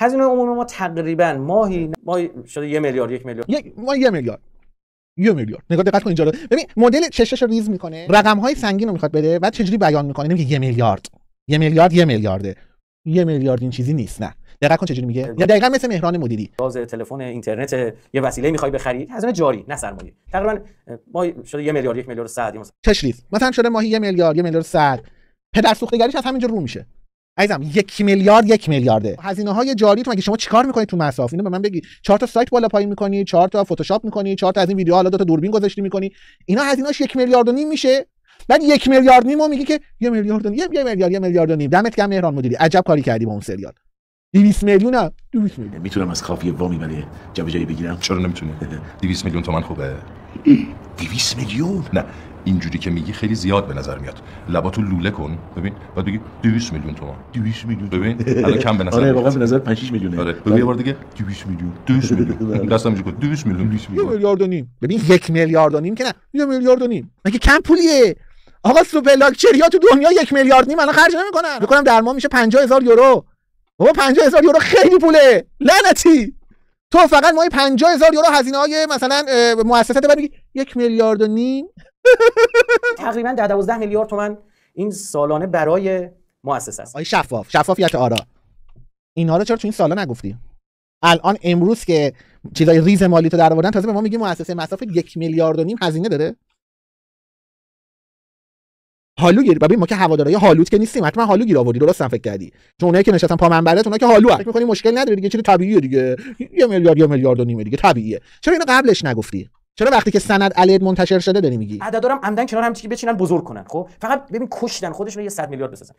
هزینه عمومی ما تقریبا ماهی ماهی شده یه میلیارد یک میلیارد یک ما یه میلیارد یه میلیارد نگاه دقت کن اینجا رو ببین مدل چشش ریز میکنه رقم های سنگین رو میخواد بده بعد چجوری بیان میکنه نمیگه یه میلیارد یه میلیارد یه میلیارده یه میلیارد این چیزی نیست نه دقت کن چجوری میگه یا دقیقا مثل مهران مدیری باز تلفن اینترنت یه وسیله میخوای بخری هزینه جاری نه سرمایه تقریبا ما شده یه میلیارد یک میلیارد 100 مثلا چشریز مثلا شده ماهی یه میلیارد یه میلیارد 100 پدر سوختگیریش از همینجا رو میشه عزیزم یک میلیارد یک میلیارده هزینه های جاری تو مگه شما چیکار میکنید تو مساف اینو به من بگی چهار تا سایت بالا پایین میکنی چهار تا فتوشاپ میکنی چهار تا از این ویدیو حالا دو تا دوربین گذاشتی میکنی اینا هزینهش یک میلیارد و نیم میشه بعد یک میلیارد نیم میگی که یه میلیارد و نیم یه میلیارد یه میلیارد و نیم دمت گرم مهران مدیری عجب کاری کردی با اون سریال 200 میلیون 200 میلیون میتونم از کافی وامی برای جابجایی بگیرم چرا نمیتونی 200 میلیون تومن خوبه دیویس میلیون نه اینجوری که میگی خیلی زیاد به نظر میاد لباتو لوله کن ببین بعد بگی 200 میلیون تومان 200 میلیون ببین حالا کم به نظر آره واقعا به نظر 5 میلیونه آره بگو یه بار دیگه 200 میلیون 200 میلیون دستم میگه 200 میلیون 200 میلیون میلیارد و نیم ببین یک میلیارد و نیم که نه یه میلیارد و نیم مگه کم پولیه آقا سو لاکچری ها تو دنیا یک میلیارد نیم الان خرج نمیکنن میکنم در ما میشه 50000 یورو بابا 50000 یورو خیلی پوله لعنتی تو فقط ماهی 50 هزار یورو هزینه های مثلا مؤسسات بعد یک میلیارد و نیم تقریبا 12 میلیارد تومن این سالانه برای مؤسسه است آی شفاف شفافیت آرا اینها رو چرا تو این سالا نگفتی الان امروز که چیزای ریز مالی تو در آوردن تازه به ما میگی مؤسسه مصرف یک میلیارد و نیم هزینه داره هالو گیر ببین ما که هواداری هالوت که نیستیم حتما هالو گیر آوردی درست فکر کردی چون اونایی که نشستن پا منبرت اونا که هالو هست فکر می‌کنی مشکل نداره دیگه چیه طبیعیه دیگه یه میلیارد یا میلیارد و نیمه دیگه طبیعیه چرا اینو قبلش نگفتی چرا وقتی که سند علیت منتشر شده داری میگی دارم عمدن کنار هم که بچینن بزرگ کنن خب فقط ببین کشتن خودشون یه 100 میلیارد بسازن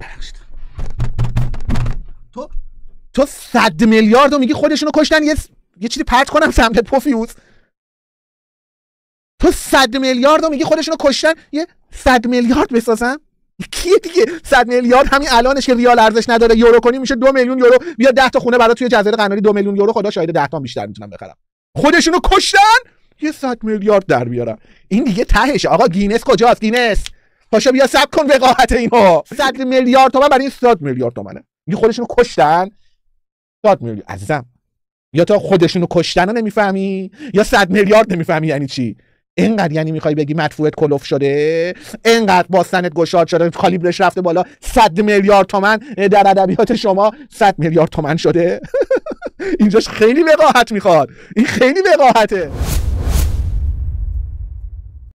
بخشت. تو تو 100 میلیارد رو میگی خودشونو کشتن یه یه چیزی پرت کنم سمت پوفیوز تو صد میلیارد میگی خودشونو کشتن یه صد میلیارد بسازن کیه دیگه 100 میلیارد همین الانش که ریال ارزش نداره یورو کنی میشه دو میلیون یورو بیا 10 تا خونه برای توی جزیره قناری دو میلیون یورو خدا شاید 10 تا بیشتر میتونم بخرم خودشونو کشتن یه 100 میلیارد در بیارم این دیگه تهشه آقا گینس کجاست گینس پاشا بیا سب کن وقاحت اینو 100 میلیارد تومن برای این 100 میلیارد تومنه میگه خودشونو کشتن 100 میلیارد عزیزم یا تا خودشونو کشتن نمیفهمی یا 100 میلیارد نمیفهمی یعنی چی اینقدر یعنی میخوای بگی مدفوعت کلوف شده اینقدر سنت گشاد شده کالیبرش رفته بالا صد میلیارد تومن در ادبیات شما صد میلیارد تومن شده اینجاش خیلی وقاحت میخواد این خیلی وقاحته